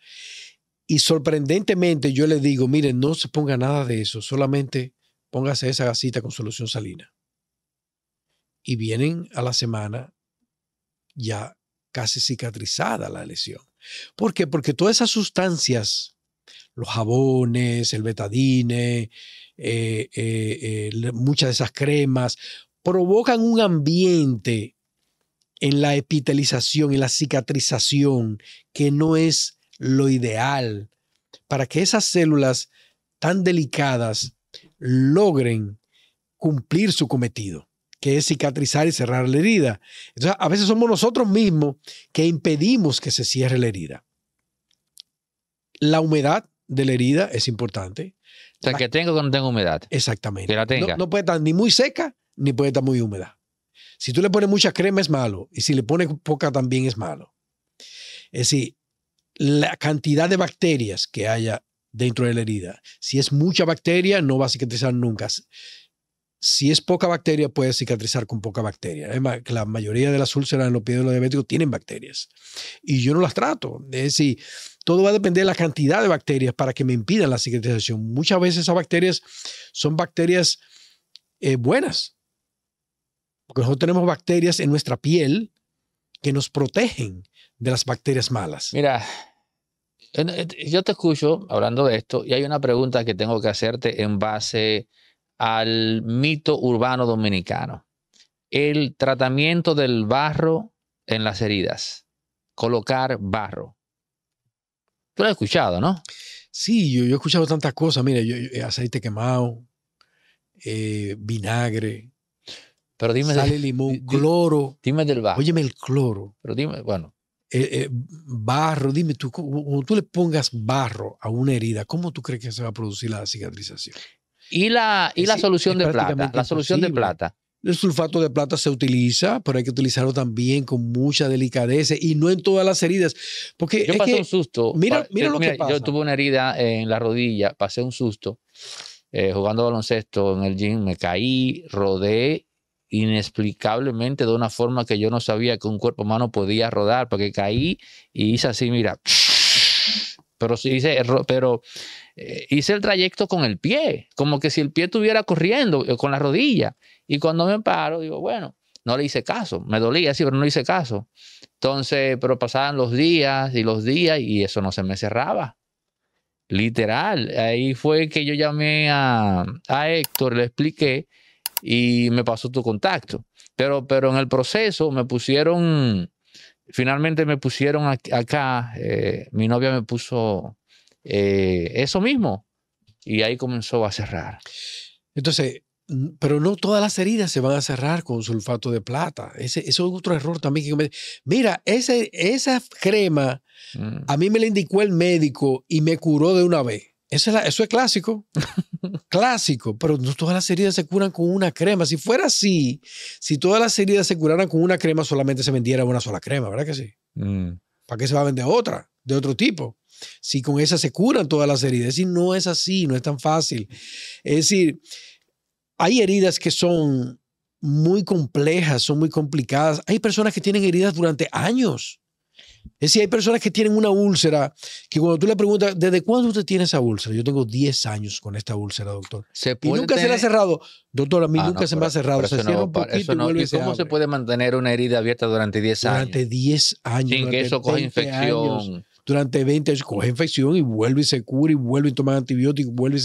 Y sorprendentemente yo le digo, miren, no se ponga nada de eso, solamente póngase esa gasita con solución salina. Y vienen a la semana ya casi cicatrizada la lesión. ¿Por qué? Porque todas esas sustancias, los jabones, el betadine, eh, eh, muchas de esas cremas, provocan un ambiente en la epitelización, en la cicatrización, que no es lo ideal para que esas células tan delicadas logren cumplir su cometido, que es cicatrizar y cerrar la herida. Entonces, a veces somos nosotros mismos que impedimos que se cierre la herida. La humedad de la herida es importante. O sea, que tenga o no tenga humedad. Exactamente. la No, puede estar ni muy seca ni puede estar muy húmeda. Si tú le pones mucha crema es malo y si le pones poca también es malo. Es decir, la cantidad de bacterias que haya dentro de la herida. Si es mucha bacteria, no va a cicatrizar nunca si es poca bacteria, puede cicatrizar con poca bacteria. la mayoría de las úlceras en los pies de los diabéticos tienen bacterias y yo no las trato. Es decir, todo va a depender de la cantidad de bacterias para que me impidan la cicatrización. Muchas veces esas bacterias son bacterias eh, buenas, porque nosotros tenemos bacterias en nuestra piel que nos protegen de las bacterias malas. Mira, yo te escucho hablando de esto y hay una pregunta que tengo que hacerte en base al mito urbano dominicano. El tratamiento del barro en las heridas. Colocar barro. Tú lo has escuchado, ¿no? Sí, yo, he escuchado tantas cosas. Mira, yo, aceite quemado, eh, vinagre. Pero dime sale limón, (laughs) cloro. Dime del barro. Óyeme el cloro. Pero dime, bueno. Eh, eh, barro, dime tú, cuando tú le pongas barro a una herida, ¿cómo tú crees que se va a producir la cicatrización? Y la, y la solución de plata. La solución de plata. El sulfato de plata se utiliza, pero hay que utilizarlo también con mucha delicadeza y no en todas las heridas. Porque yo pasé un susto. Mira, mira lo que pasa. Yo tuve una herida en la rodilla, pasé un susto eh, jugando baloncesto en el gym, me caí, rodé inexplicablemente de una forma que yo no sabía que un cuerpo humano podía rodar, porque caí y hice así, mira pero sí hice, pero eh, hice el trayecto con el pie, como que si el pie estuviera corriendo eh, con la rodilla. Y cuando me paro, digo, bueno, no le hice caso, me dolía, sí, pero no le hice caso. Entonces, pero pasaban los días y los días y eso no se me cerraba. Literal, ahí fue que yo llamé a, Héctor, le expliqué y me pasó tu contacto. Pero, pero en el proceso me pusieron Finalmente me pusieron acá, eh, mi novia me puso eh, eso mismo y ahí comenzó a cerrar. Entonces, pero no todas las heridas se van a cerrar con sulfato de plata. Ese, eso es otro error también que Mira, ese, esa crema mm. a mí me la indicó el médico y me curó de una vez. Eso es, clásico. (laughs) clásico. Pero no todas las heridas se curan con una crema. Si fuera así, si todas las heridas se curaran con una crema, solamente se vendiera una sola crema, ¿verdad que sí? Mm. ¿Para qué se va a vender otra? De otro tipo. Si con esa se curan todas las heridas. Es decir, no es así, no es tan fácil. Es decir, hay heridas que son muy complejas, son muy complicadas. Hay personas que tienen heridas durante años es decir, hay personas que tienen una úlcera que cuando tú le preguntas, ¿desde cuándo usted tiene esa úlcera? Yo tengo 10 años con esta úlcera, doctor. y nunca se la ha cerrado. Doctor, a mí ah, nunca se me ha cerrado. Se cierra un poquito y, cómo se puede mantener una herida abierta durante 10 años? Durante 10 años. Sin que eso coja infección. durante 20 años coge infección y vuelve y se cura y vuelve y toma antibióticos, vuelve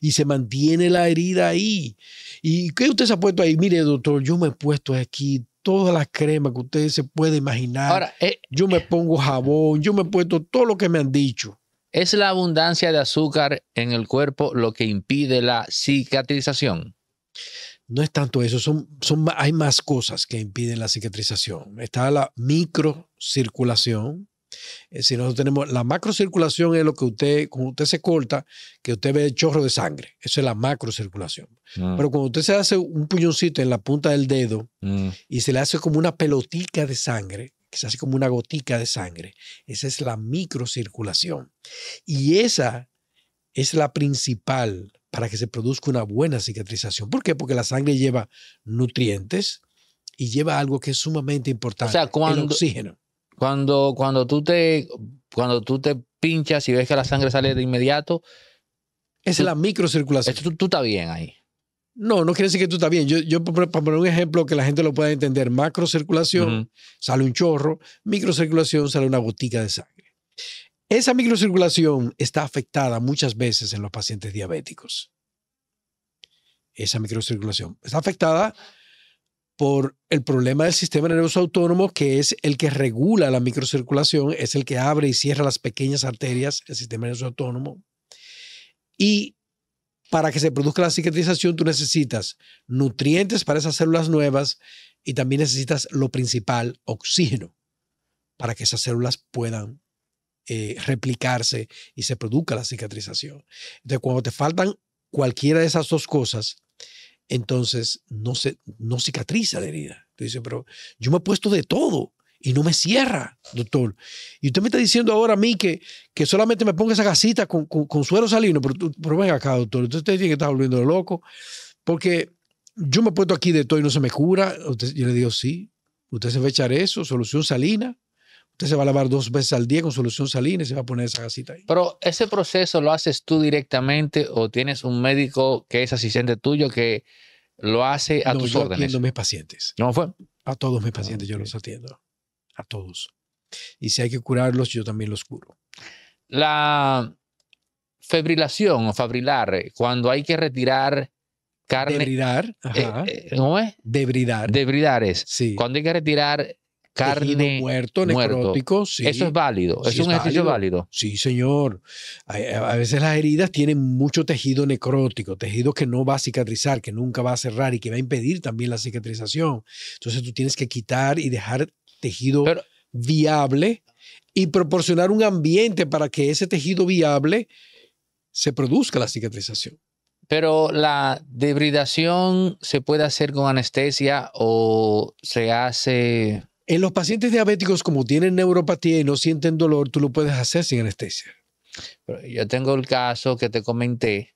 y y se mantiene la herida ahí. ¿Y qué usted se ha puesto ahí? Mire, doctor, yo me he puesto aquí toda la crema que ustedes se puede imaginar. Ahora, eh, yo me eh, pongo jabón, yo me he puesto todo lo que me han dicho. ¿Es la abundancia de azúcar en el cuerpo lo que impide la cicatrización? No es tanto eso, son, son, hay más cosas que impiden la cicatrización. Está la microcirculación, eh, si nosotros tenemos la macrocirculación es lo que usted, cuando usted se corta, que usted ve el chorro de sangre. Eso es la macrocirculación. Mm. Pero cuando usted se hace un puñoncito en la punta del dedo mm. y se le hace como una pelotica de sangre, que se hace como una gotica de sangre, esa es la microcirculación. Y esa es la principal para que se produzca una buena cicatrización. ¿Por qué? Porque la sangre lleva nutrientes y lleva algo que es sumamente importante, el oxígeno. Cuando, cuando, tú te, cuando tú te pinchas y ves que la sangre sale de inmediato. Esa es la microcirculación. Tú, tú estás bien ahí. No, no quiere decir que tú estás bien. Yo, para poner un ejemplo que la gente lo pueda entender, macrocirculación, sale un chorro, microcirculación, sale una gotica de sangre. Esa microcirculación está afectada muchas veces en los pacientes diabéticos. Esa microcirculación está afectada por el problema del sistema nervioso autónomo, que es el que regula la microcirculación, es el que abre y cierra las pequeñas arterias, el sistema nervioso autónomo. Y para que se produzca la cicatrización, tú necesitas nutrientes para esas células nuevas y también necesitas lo principal, oxígeno, para que esas células puedan eh, replicarse y se produzca la cicatrización. Entonces, cuando te faltan cualquiera de esas dos cosas, entonces no, se, no cicatriza la herida. Dice, pero yo me he puesto de todo y no me cierra, doctor. Y usted me está diciendo ahora a mí que, que solamente me ponga esa gasita con, con, suero salino, pero, venga acá, doctor, usted dice que está volviendo loco, porque yo me he puesto aquí de todo y no se me cura. yo le digo, sí, usted se va a echar eso, solución salina, Usted se va a lavar dos veces al día con solución salina y se va a poner esa gasita ahí. Pero ese proceso lo haces tú directamente o tienes un médico que es asistente tuyo que lo hace a no, tus yo atiendo a mis pacientes. ¿No fue? A todos mis pacientes yo ah, los atiendo. A todos. Y si hay que curarlos, yo también los curo. La febrilación o fabrilar, eh, cuando hay que retirar carne. Debridar. Eh, ajá. Eh, ¿Cómo es? Debridar. Debridar es. Sí. Cuando hay que retirar carne muerto, necrótico, Eso es válido, es un ejercicio válido. Sí, señor. Eh, a, veces las heridas tienen mucho tejido necrótico, tejido que no va a cicatrizar, que nunca va a cerrar y que va a impedir también la cicatrización. Entonces tú tienes que quitar y dejar tejido viable y proporcionar un ambiente para que ese tejido viable se produzca la cicatrización. Pero la debridación se puede hacer con anestesia o se hace en los pacientes diabéticos, como tienen neuropatía y no sienten dolor, tú lo puedes hacer sin anestesia. Yo tengo el caso que te comenté,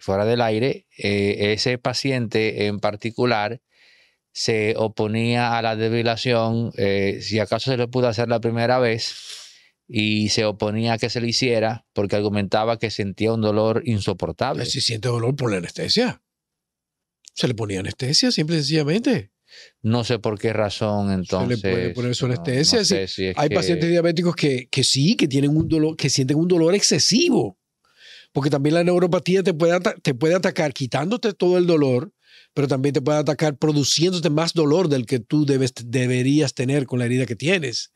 fuera del aire, eh, ese paciente en particular se oponía a la debilación, eh, si acaso se le pudo hacer la primera vez, y se oponía a que se le hiciera porque argumentaba que sentía un dolor insoportable. Si siente dolor por la anestesia. Se le ponía anestesia, simple y sencillamente. No sé por qué razón entonces. Se le puede poner su anestesia. hay pacientes diabéticos que, sí, que tienen un dolor, que sienten un dolor excesivo. Porque también la neuropatía te puede, te puede atacar quitándote todo el dolor, pero también te puede atacar produciéndote más dolor del que tú deberías tener con la herida que tienes.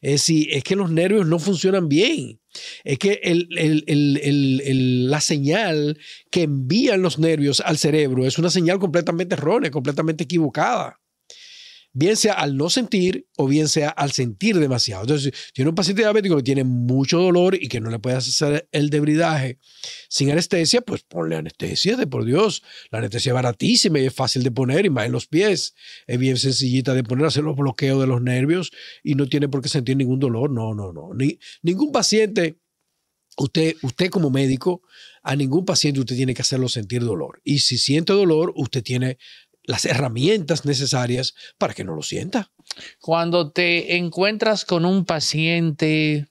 Es decir, es que los nervios no funcionan bien. Es que la señal que envían los nervios al cerebro es una señal completamente errónea, completamente equivocada bien sea al no sentir o bien sea al sentir demasiado. Entonces, si tiene un paciente diabético que tiene mucho dolor y que no le puede hacer el debridaje sin anestesia, pues ponle anestesia, de por Dios. La anestesia es baratísima y es fácil de poner y más en los pies. Es bien sencillita de poner, hacer los bloqueos de los nervios y no tiene por qué sentir ningún dolor. No, no, no. ningún paciente, usted, usted como médico, a ningún paciente usted tiene que hacerlo sentir dolor. Y si siente dolor, usted tiene las herramientas necesarias para que no lo sienta. Cuando te encuentras con un paciente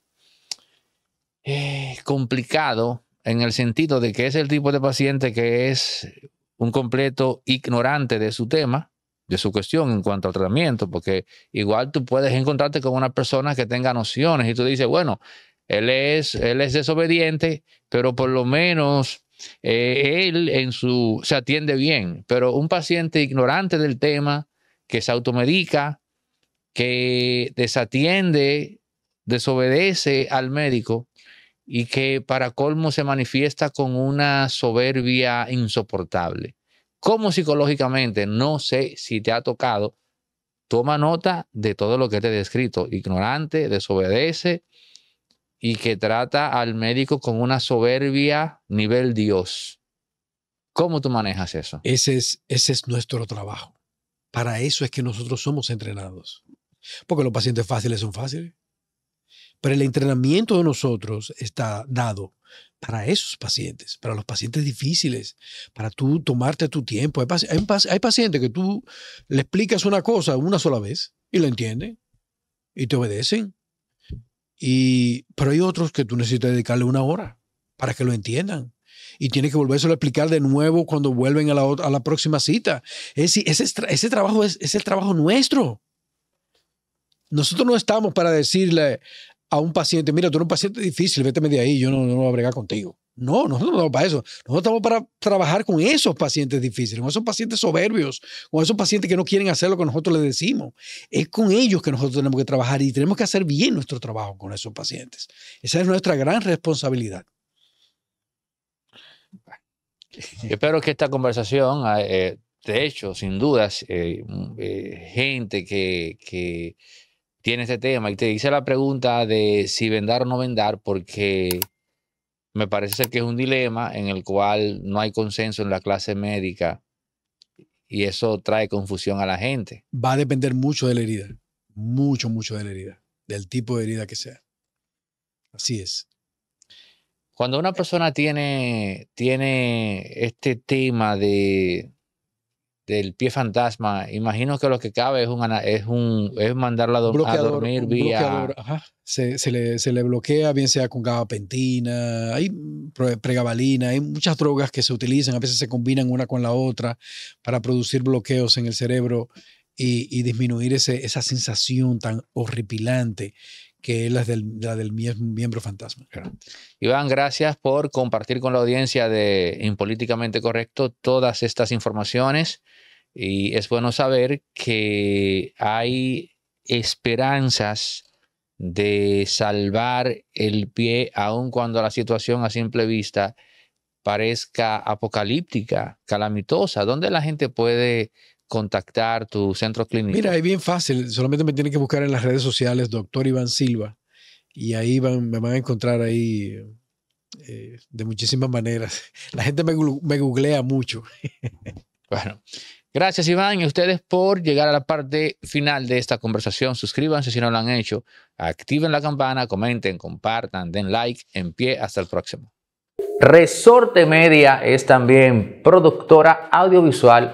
eh, complicado, en el sentido de que es el tipo de paciente que es un completo ignorante de su tema, de su cuestión en cuanto al tratamiento, porque igual tú puedes encontrarte con una persona que tenga nociones y tú dices, bueno, él es, él es desobediente, pero por lo menos él en su, se atiende bien, pero un paciente ignorante del tema, que se automedica, que desatiende, desobedece al médico y que para colmo se manifiesta con una soberbia insoportable. ¿Cómo psicológicamente, no sé si te ha tocado, toma nota de todo lo que te he descrito, ignorante, desobedece, y que trata al médico con una soberbia nivel Dios. ¿Cómo tú manejas eso? Ese es, ese es nuestro trabajo. Para eso es que nosotros somos entrenados. Porque los pacientes fáciles son fáciles. Pero el entrenamiento de nosotros está dado para esos pacientes, para los pacientes difíciles, para tú tomarte tu tiempo. Hay, hay pacientes que tú le explicas una cosa una sola vez y lo entienden y te obedecen. Y, pero hay otros que tú necesitas dedicarle una hora para que lo entiendan. Y tienes que volvérselo a explicar de nuevo cuando vuelven a la, a la próxima cita. Es, ese, ese trabajo es, el trabajo nuestro. Nosotros no estamos para decirle a un paciente, mira, tú eres un paciente difícil, vete de ahí, yo no, no voy a bregar contigo. No, nosotros no estamos para eso. Nosotros estamos para trabajar con esos pacientes difíciles, con esos pacientes soberbios, con esos pacientes que no quieren hacer lo que nosotros les decimos. Es con ellos que nosotros tenemos que trabajar y tenemos que hacer bien nuestro trabajo con esos pacientes. Esa es nuestra gran responsabilidad. espero que esta conversación, ah, eh, de hecho, sin dudas, eh, mm, eh, gente que, que tiene este tema y te hice la pregunta de si vendar o no vendar, porque me parece ser que es un dilema en el cual no hay consenso en la clase médica y eso trae confusión a la gente. Va a depender mucho de la herida, mucho, mucho de la herida, del tipo de herida que sea. Así es. Cuando una persona tiene, tiene este tema de, del pie fantasma, imagino que lo que cabe es un, es un es a, dormir vía... Se, se, le, se, le, bloquea, bien sea con gabapentina, hay pregabalina, hay muchas drogas que se utilizan, a veces se combinan una con la otra para producir bloqueos en el cerebro y, y disminuir ese, esa sensación tan horripilante que es la del miembro fantasma. Iván, gracias por compartir con la audiencia de Impolíticamente Correcto todas estas informaciones y es bueno saber que hay esperanzas de salvar el pie aun cuando la situación a simple vista parezca apocalíptica, calamitosa, ¿Dónde la gente puede contactar tu centro clínico? Mira, es bien fácil. Solamente me tienen que buscar en las redes sociales, doctor Iván Silva, y ahí me van a encontrar ahí eh, de muchísimas maneras. (laughs) La gente me, me googlea mucho. (laughs) bueno, Gracias, Iván, y ustedes por llegar a la parte final de esta conversación. Suscríbanse si no lo han hecho, activen la campana, comenten, compartan, den like, en pie, hasta el próximo. Resorte Media es también productora audiovisual